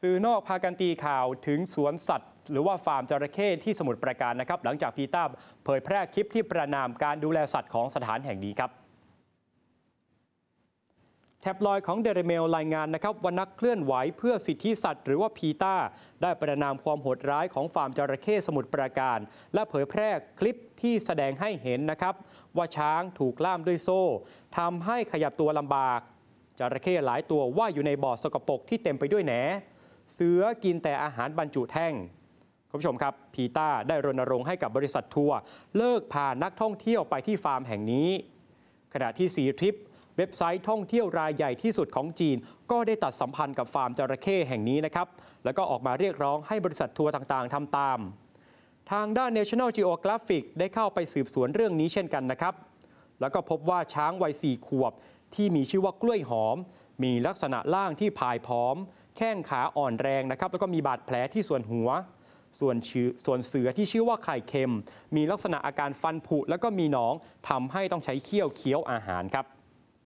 สื่อนอกพากันตีข่าวถึงสวนสัตว์ หรือว่าฟาร์มจระเข้ที่สมุทรปราการนะครับ หลังจากพีตาเผยแพร่คลิปที่ประนามการดูแลสัตว์ของสถานแห่งนี้ครับ แท็บลอยของเดรเมลรายงานนะครับว่านักเคลื่อนไหวเพื่อสิทธิสัตว์หรือว่าพีตาได้ประนามความโหดร้ายของฟาร์มจระเข้สมุทรปราการ และเผยแพร่คลิปที่แสดงให้เห็นนะครับ ว่าช้างถูกล่ามด้วยโซ่ทำให้ขยับตัวลำบากจระเข้หลายตัวว่ายอยู่ในบ่อสกปรกที่เต็มไปด้วยแหนเสือกินแต่อาหารบรรจุแท่ง คุณผู้ชมครับ พีต้าได้รณรงค์ให้กับบริษัททัวร์เลิกพานักท่องเที่ยวไปที่ฟาร์มแห่งนี้ ขณะที่ซีทริปเว็บไซต์ท่องเที่ยวรายใหญ่ที่สุดของจีน ก็ได้ตัดสัมพันธ์กับฟาร์มจระเข้แห่งนี้นะครับ แล้วก็ออกมาเรียกร้องให้บริษัททัวร์ต่างๆทำตาม ทางด้าน National Geographic ได้เข้าไปสืบสวนเรื่องนี้เช่นกันนะครับแล้วก็พบว่าช้างวัยสี่ขวบที่มีชื่อว่ากล้วยหอม มีลักษณะล่างที่พายพร้อมแข้งขาอ่อนแรงนะครับ แล้วก็มีบาดแผลที่ส่วนหัว ส่วนส่วนเสือที่ชื่อว่าไข่เค็ม มีลักษณะอาการฟันผุ แล้วก็มีหนองทำให้ต้องใช้เคี้ยวเคี้ยวอาหารครับ